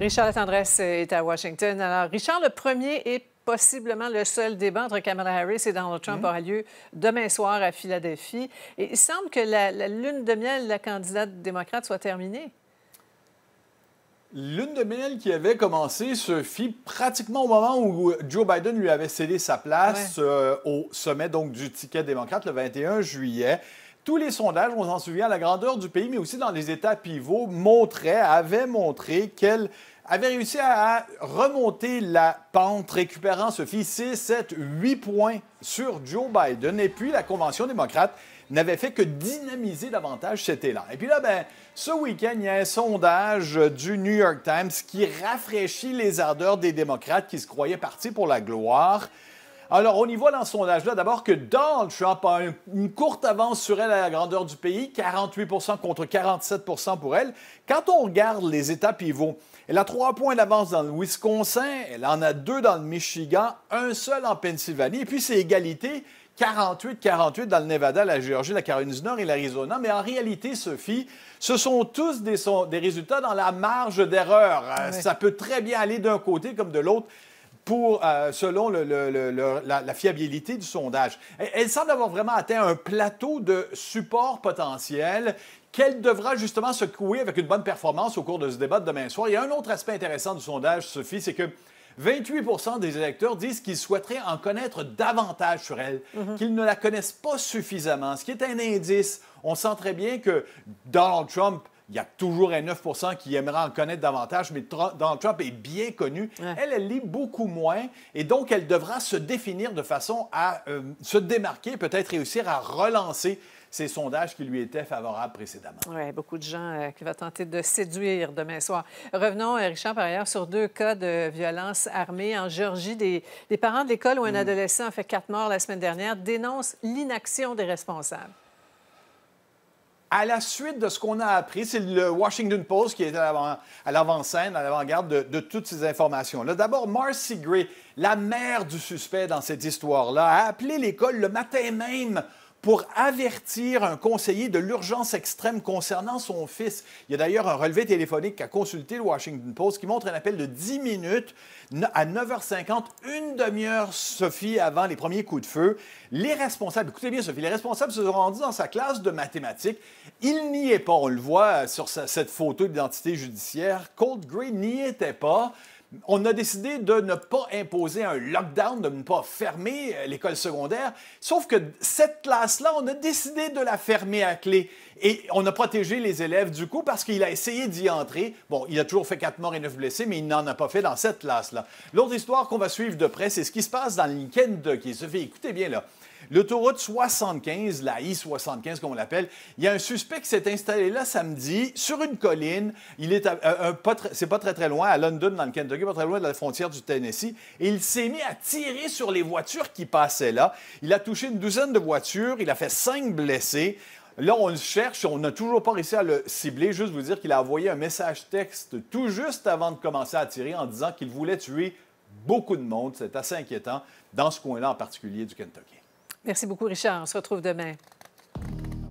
Richard Tendresse est à Washington. Alors, Richard, le premier et possiblement le seul débat entre Kamala Harris et Donald Trump mm-hmm. aura lieu demain soir à Philadelphie. Et il semble que la, lune de miel de la candidate démocrate soit terminée. Lune de miel qui avait commencé se fit pratiquement au moment où Joe Biden lui avait cédé sa place euh, au sommet donc du ticket démocrate le 21 juillet tous les sondages, on s'en souvient, à la grandeur du pays, mais aussi dans les États pivots, montraient, avaient montré qu'elle avait réussi à remonter la pente, récupérant Sophie, 6, 7, 8 points sur Joe Biden. Et puis, la Convention démocrate n'avait fait que dynamiser davantage cet élan. Et puis là, ben, ce week-end, il y a un sondage du New York Times qui rafraîchit les ardeurs des démocrates qui se croyaient partis pour la gloire. Alors, on y voit dans ce sondage-là d'abord que Donald Trump a une courte avance sur elle à la grandeur du pays, 48 contre 47 pour elle. Quand on regarde les États pivots, elle a trois points d'avance dans le Wisconsin, elle en a deux dans le Michigan, un seul en Pennsylvanie, et puis c'est égalité 48-48 dans le Nevada, la Géorgie, la Caroline du Nord et l'Arizona. Mais en réalité, Sophie, ce sont tous des, résultats dans la marge d'erreur. Euh, ça peut très bien aller d'un côté comme de l'autre. Euh, selon le, la, fiabilité du sondage. Elle, semble avoir vraiment atteint un plateau de support potentiel qu'elle devra justement secouer avec une bonne performance au cours de ce débat de demain soir. Il y a un autre aspect intéressant du sondage, Sophie, c'est que 28 des électeurs disent qu'ils souhaiteraient en connaître davantage sur elle, mhm. qu'ils ne la connaissent pas suffisamment, ce qui est un indice. On sent très bien que Donald Trump il y a toujours un 9 qui aimerait en connaître davantage, mais Donald Trump est bien connu. Elle, elle lit beaucoup moins. Et donc, elle devra se définir de façon à euh, se démarquer, peut-être réussir à relancer ces sondages qui lui étaient favorables précédemment. Oui, beaucoup de gens euh, qui va tenter de séduire demain soir. Revenons, euh, Richard, par ailleurs, sur deux cas de violence armée en Géorgie. Des, parents de l'école où un mm. adolescent a fait quatre morts la semaine dernière dénoncent l'inaction des responsables à la suite de ce qu'on a appris, c'est le Washington Post qui est à l'avant-scène, à l'avant-garde de, de, toutes ces informations-là. D'abord, Marcy Gray, la mère du suspect dans cette histoire-là, a appelé l'école le matin même pour avertir un conseiller de l'urgence extrême concernant son fils. Il y a d'ailleurs un relevé téléphonique qu'a consulté le Washington Post qui montre un appel de 10 minutes à 9h50, une demi-heure, Sophie, avant les premiers coups de feu. Les responsables, écoutez bien Sophie, les responsables se sont rendus dans sa classe de mathématiques. Il n'y est pas, on le voit euh, sur cette photo d'identité judiciaire. Cold Gray n'y était pas. On a décidé de ne pas imposer un lockdown, de ne pas fermer euh, l'école secondaire, sauf que cette classe là on a décidé de la fermer à clé. Et on a protégé les élèves du coup parce qu'il a essayé d'y entrer. Bon, il a toujours fait quatre morts et neuf blessés, mais il n'en a pas fait dans cette classe-là. L'autre histoire qu'on va suivre de près, c'est ce qui se passe dans le Kentucky. Écoutez bien là. L'autoroute 75, la I-75 comme on l'appelle, il y a un suspect qui s'est installé là samedi sur une colline. Il est euh, c'est pas très très loin, à London dans le Kentucky, pas très loin de la frontière du Tennessee. Et il s'est mis à tirer sur les voitures qui passaient là. Il a touché une douzaine de voitures. Il a fait cinq blessés. Là, on le cherche, on n'a toujours pas réussi à le cibler. Juste vous dire qu'il a envoyé un message texte tout juste avant de commencer à tirer en disant qu'il voulait tuer beaucoup de monde. C'est assez inquiétant dans ce coin-là en particulier du Kentucky. Merci beaucoup, Richard. On se retrouve demain.